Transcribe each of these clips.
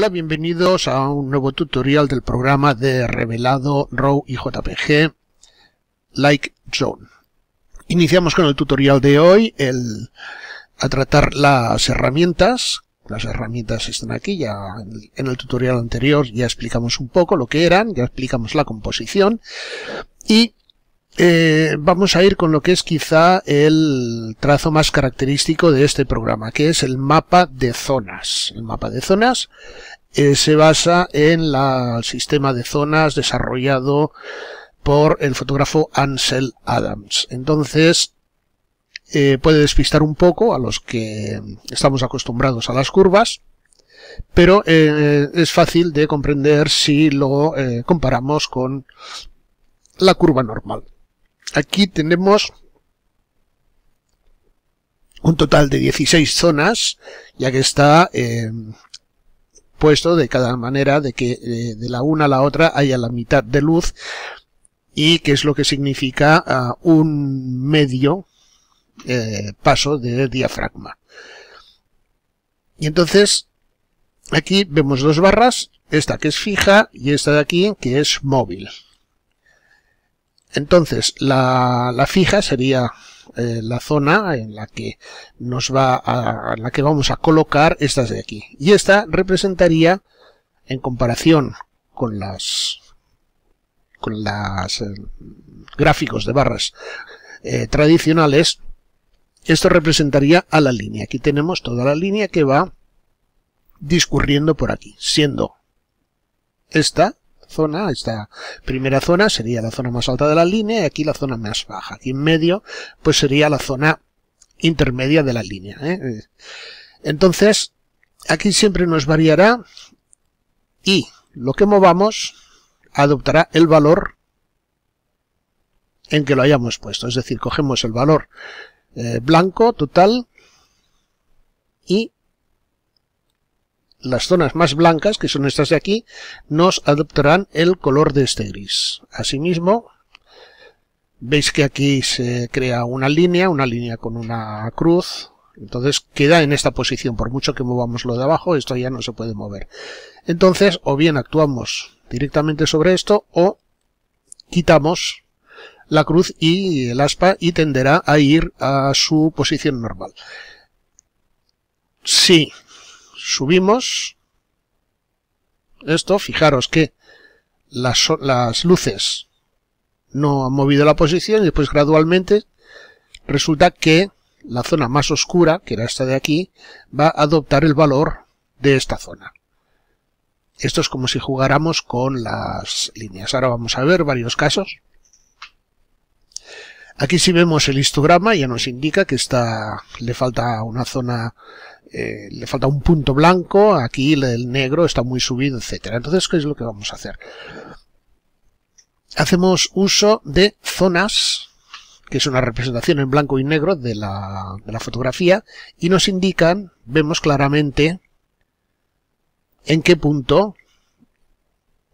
Hola, bienvenidos a un nuevo tutorial del programa de Revelado RAW y JPG Like Zone. Iniciamos con el tutorial de hoy, a tratar las herramientas. Las herramientas están aquí, ya en el tutorial anterior ya explicamos un poco lo que eran, ya explicamos la composición y eh, vamos a ir con lo que es quizá el trazo más característico de este programa, que es el mapa de zonas. El mapa de zonas eh, se basa en el sistema de zonas desarrollado por el fotógrafo Ansel Adams. Entonces, eh, puede despistar un poco a los que estamos acostumbrados a las curvas, pero eh, es fácil de comprender si lo comparamos con la curva normal. Aquí tenemos un total de 16 zonas, ya que está puesto de cada manera de que eh, de la una a la otra haya la mitad de luz y que es lo que significa ah, un medio eh, paso de diafragma. Y entonces aquí vemos dos barras, esta que es fija y esta de aquí que es móvil. Entonces la, la fija sería eh, la zona en la que nos va a, la que vamos a colocar estas de aquí. Y esta representaría, en comparación con las con eh, gráficos de barras eh, tradicionales, esto representaría a la línea. Aquí tenemos toda la línea que va discurriendo por aquí, siendo esta zona, esta primera zona sería la zona más alta de la línea y aquí la zona más baja. y en medio, pues sería la zona intermedia de la línea. ¿eh? Entonces, aquí siempre nos variará y lo que movamos adoptará el valor en que lo hayamos puesto. Es decir, cogemos el valor eh, blanco total y las zonas más blancas, que son estas de aquí, nos adoptarán el color de este gris. Asimismo, veis que aquí se crea una línea, una línea con una cruz, entonces queda en esta posición, por mucho que movamos lo de abajo, esto ya no se puede mover. Entonces, o bien actuamos directamente sobre esto, o quitamos la cruz y el aspa y tenderá a ir a su posición normal. Sí, subimos esto, fijaros que las, luces no han movido la posición y después gradualmente resulta que la zona más oscura, que era esta de aquí, va a adoptar el valor de esta zona. Esto es como si jugáramos con las líneas. Ahora vamos a ver varios casos. Aquí si vemos el histograma ya nos indica que está, le falta una zona eh, le falta un punto blanco, aquí el negro está muy subido, etcétera. Entonces, ¿qué es lo que vamos a hacer? Hacemos uso de zonas, que es una representación en blanco y negro de la, de la fotografía, y nos indican, vemos claramente en qué punto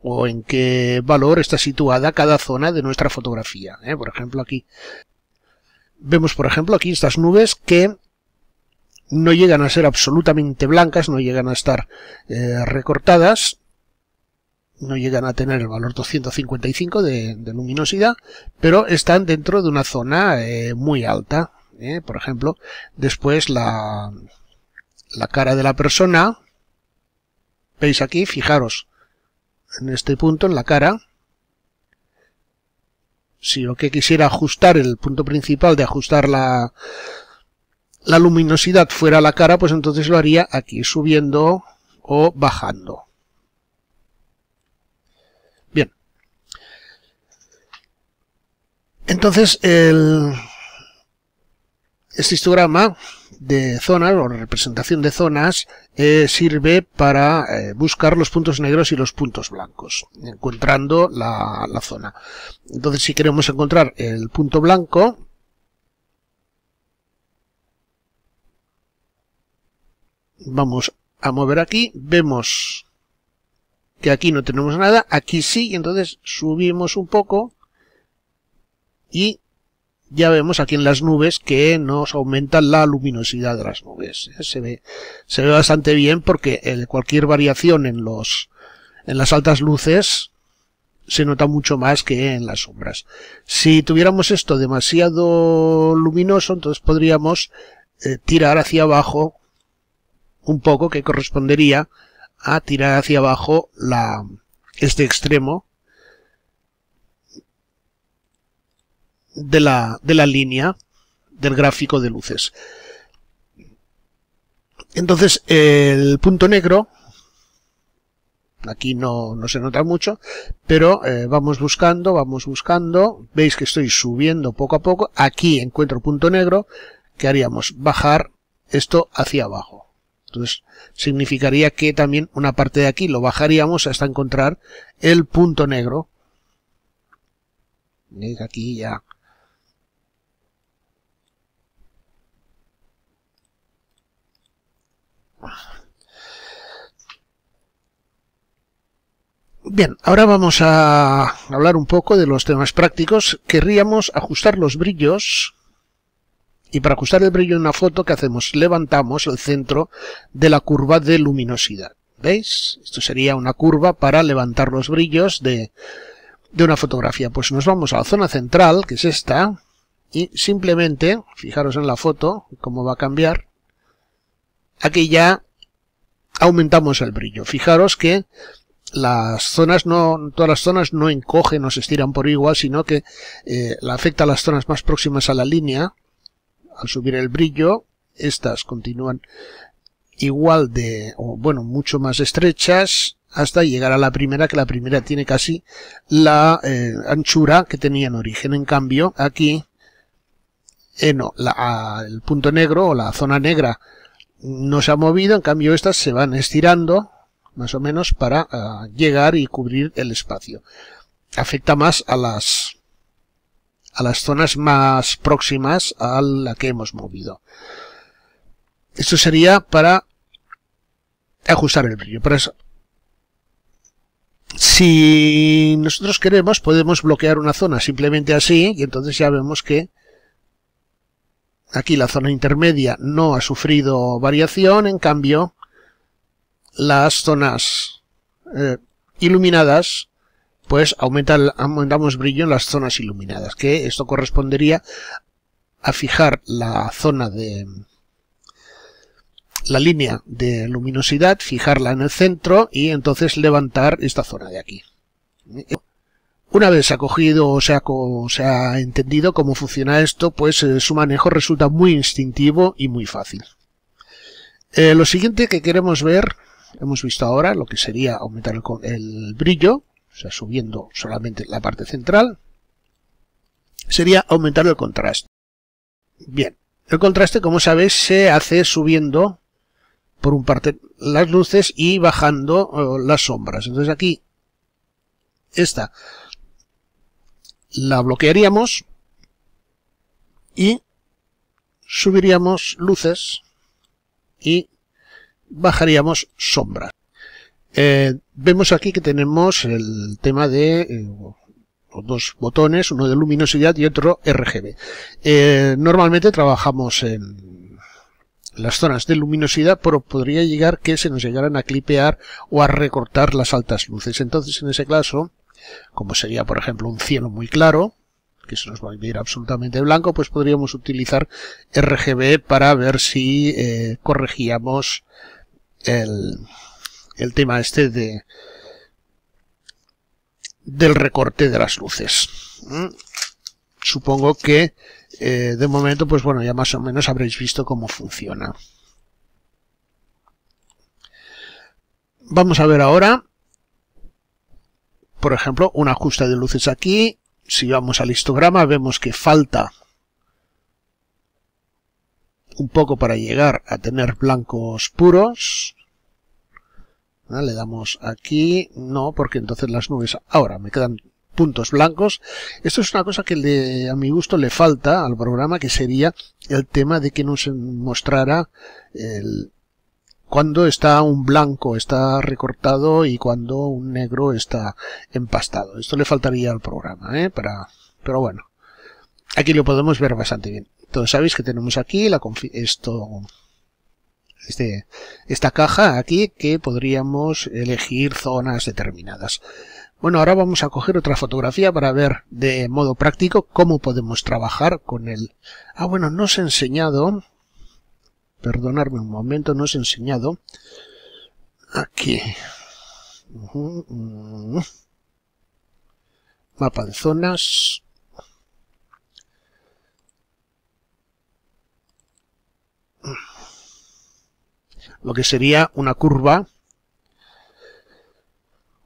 o en qué valor está situada cada zona de nuestra fotografía. ¿eh? Por ejemplo, aquí vemos, por ejemplo, aquí estas nubes que no llegan a ser absolutamente blancas, no llegan a estar eh, recortadas, no llegan a tener el valor 255 de, luminosidad, pero están dentro de una zona eh, muy alta. Eh. Por ejemplo, después la, la cara de la persona, veis aquí, fijaros, en este punto, en la cara, si lo que quisiera ajustar, el punto principal de ajustar la, la luminosidad fuera la cara, pues entonces lo haría aquí, subiendo o bajando. Bien. Entonces, el, este histograma de zonas o representación de zonas eh, sirve para eh, buscar los puntos negros y los puntos blancos, encontrando la, la zona. Entonces, si queremos encontrar el punto blanco, Vamos a mover aquí, vemos que aquí no tenemos nada, aquí sí, entonces subimos un poco y ya vemos aquí en las nubes que nos aumenta la luminosidad de las nubes. Eh, se ve, bastante bien porque eh, cualquier variación en, los, en las altas luces se nota mucho más que en las sombras. Si tuviéramos esto demasiado luminoso, entonces podríamos eh, tirar hacia abajo un poco que correspondería a tirar hacia abajo la, este extremo de la, de la línea del gráfico de luces. Entonces, el punto negro, aquí no, no se nota mucho, pero eh, vamos buscando, vamos buscando, veis que estoy subiendo poco a poco, aquí encuentro punto negro, que haríamos bajar esto hacia abajo. Entonces, significaría que también una parte de aquí lo bajaríamos hasta encontrar el punto negro. Aquí ya Bien, ahora vamos a hablar un poco de los temas prácticos. Querríamos ajustar los brillos y para ajustar el brillo en una foto, ¿qué hacemos? Levantamos el centro de la curva de luminosidad. ¿Veis? Esto sería una curva para levantar los brillos de, de una fotografía. Pues nos vamos a la zona central, que es esta, y simplemente, fijaros en la foto, cómo va a cambiar, aquí ya aumentamos el brillo. Fijaros que las zonas no, todas las zonas no encogen o se estiran por igual, sino que eh, la afecta a las zonas más próximas a la línea, al subir el brillo, estas continúan igual de, o bueno, mucho más estrechas hasta llegar a la primera, que la primera tiene casi la eh, anchura que tenía en origen. En cambio, aquí, eh, el punto negro o la zona negra no se ha movido, en cambio estas se van estirando más o menos para ah, llegar y cubrir el espacio. Afecta más a las a las zonas más próximas a la que hemos movido. Esto sería para ajustar el brillo. Por eso. Si nosotros queremos, podemos bloquear una zona simplemente así, y entonces ya vemos que aquí la zona intermedia no ha sufrido variación, en cambio, las zonas eh, iluminadas pues aumenta, aumentamos brillo en las zonas iluminadas, que esto correspondería a fijar la zona de la línea de luminosidad, fijarla en el centro y entonces levantar esta zona de aquí. Una vez se ha cogido o se ha, entendido cómo funciona esto, pues eh, su manejo resulta muy instintivo y muy fácil. Eh, lo siguiente que queremos ver, hemos visto ahora lo que sería aumentar el brillo, o sea, subiendo solamente la parte central, sería aumentar el contraste. Bien, el contraste, como sabéis, se hace subiendo por un parte las luces y bajando eh, las sombras. Entonces aquí, esta la bloquearíamos y subiríamos luces y bajaríamos sombras. Eh, vemos aquí que tenemos el tema de los eh, dos botones, uno de luminosidad y otro RGB. Eh, normalmente trabajamos en las zonas de luminosidad, pero podría llegar que se nos llegaran a clipear o a recortar las altas luces. Entonces, en ese caso, como sería, por ejemplo, un cielo muy claro, que se nos va a ir absolutamente blanco, pues podríamos utilizar RGB para ver si corregíamos el, el tema este de del recorte de las luces. ¿Mm? Supongo que eh, de momento, pues bueno, ya más o menos habréis visto cómo funciona. Vamos a ver ahora, por ejemplo, un ajuste de luces aquí. Si vamos al histograma vemos que falta un poco para llegar a tener blancos puros. Ah, le damos aquí, no, porque entonces las nubes, ahora me quedan puntos blancos. Esto es una cosa que a mi gusto le falta al programa, que sería el tema de que nos mostrara cuando está un blanco está recortado y cuando un negro está empastado. Esto le faltaría al programa, ¿eh? Para, pero bueno, aquí lo podemos ver bastante bien. Entonces sabéis que tenemos aquí la esto este, esta caja aquí que podríamos elegir zonas determinadas. Bueno, ahora vamos a coger otra fotografía para ver de modo práctico cómo podemos trabajar con él. Ah, bueno, no os he enseñado, perdonadme un momento, no os he enseñado, aquí, mapa de zonas, lo que sería una curva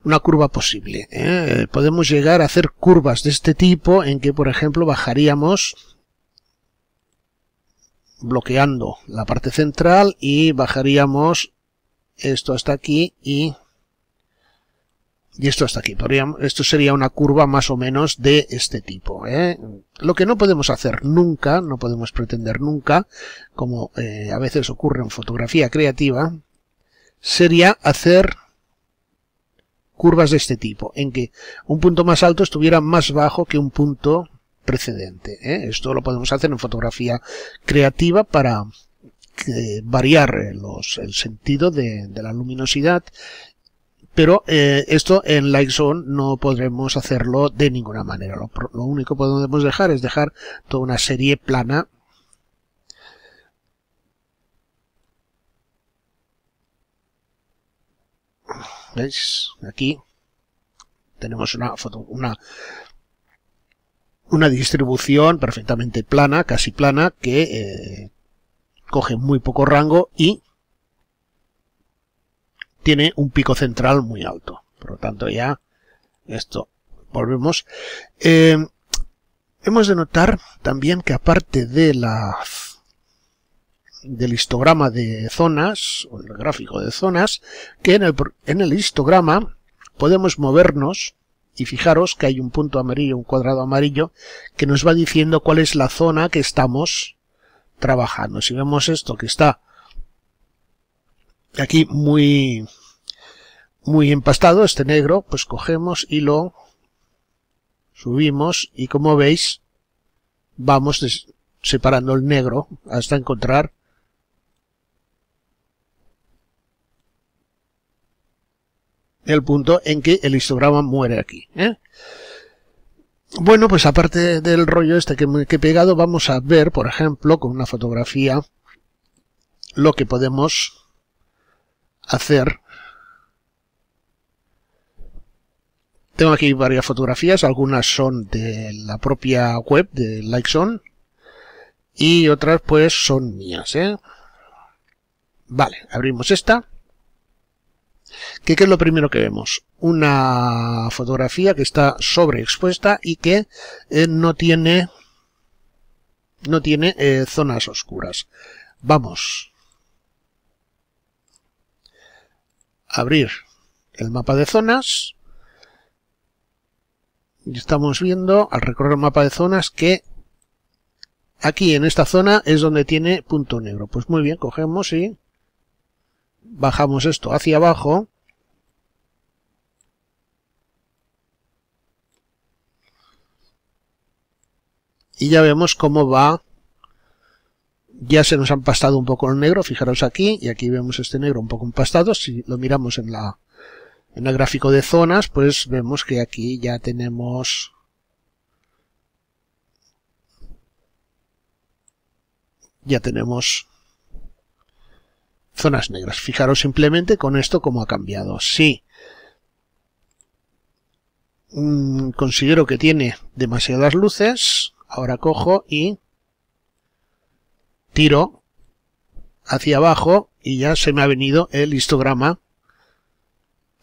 una curva posible. ¿eh? Podemos llegar a hacer curvas de este tipo en que, por ejemplo, bajaríamos bloqueando la parte central y bajaríamos esto hasta aquí y y esto hasta aquí. esto sería una curva más o menos de este tipo. ¿eh? Lo que no podemos hacer nunca, no podemos pretender nunca, como eh, a veces ocurre en fotografía creativa, sería hacer curvas de este tipo, en que un punto más alto estuviera más bajo que un punto precedente. ¿eh? Esto lo podemos hacer en fotografía creativa para variar el sentido de, la luminosidad pero eh, esto en Zone no podremos hacerlo de ninguna manera. Lo, único que podemos dejar es dejar toda una serie plana ¿Veis? Aquí tenemos una foto, una, una distribución perfectamente plana, casi plana, que eh, coge muy poco rango y tiene un pico central muy alto. Por lo tanto, ya esto volvemos. Eh, hemos de notar también que aparte de del histograma de zonas, o el gráfico de zonas, que en el, en el histograma podemos movernos y fijaros que hay un punto amarillo, un cuadrado amarillo, que nos va diciendo cuál es la zona que estamos trabajando. Si vemos esto que está aquí muy, muy empastado, este negro, pues cogemos y lo subimos y como veis vamos separando el negro hasta encontrar el punto en que el histograma muere aquí. ¿eh? Bueno, pues aparte del rollo este que, que he pegado, vamos a ver, por ejemplo, con una fotografía, lo que podemos hacer. Tengo aquí varias fotografías, algunas son de la propia web de Likeson y otras pues son mías. ¿eh? Vale, abrimos esta. ¿Qué, es lo primero que vemos? Una fotografía que está sobreexpuesta y que eh, no tiene, no tiene eh, zonas oscuras. Vamos, abrir el mapa de zonas. Y estamos viendo al recorrer el mapa de zonas que aquí en esta zona es donde tiene punto negro. Pues muy bien, cogemos y bajamos esto hacia abajo. Y ya vemos cómo va ya se nos han pastado un poco el negro, fijaros aquí, y aquí vemos este negro un poco empastado, si lo miramos en la en el gráfico de zonas, pues vemos que aquí ya tenemos ya tenemos zonas negras. Fijaros simplemente con esto cómo ha cambiado. Si sí. Mm, considero que tiene demasiadas luces, ahora cojo y tiro hacia abajo y ya se me ha venido el histograma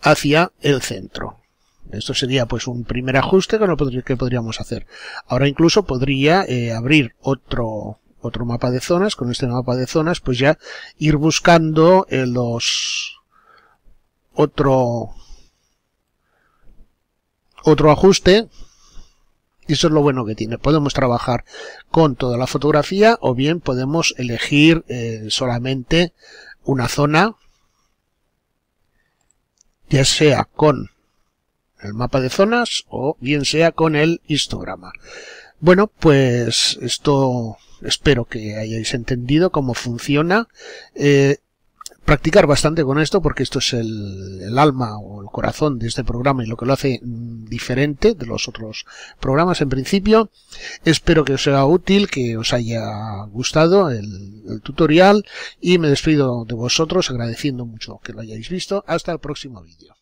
hacia el centro. Esto sería pues un primer ajuste que, podríamos hacer. Ahora incluso podría eh, abrir otro, otro mapa de zonas. Con este mapa de zonas pues ya ir buscando eh, los otro otro ajuste y eso es lo bueno que tiene. Podemos trabajar con toda la fotografía o bien podemos elegir eh, solamente una zona, ya sea con el mapa de zonas o bien sea con el histograma. Bueno, pues esto espero que hayáis entendido cómo funciona. Eh, practicar bastante con esto porque esto es el, alma o el corazón de este programa y lo que lo hace mm, diferente de los otros programas en principio. Espero que os sea útil, que os haya gustado el tutorial y me despido de vosotros agradeciendo mucho que lo hayáis visto. Hasta el próximo vídeo.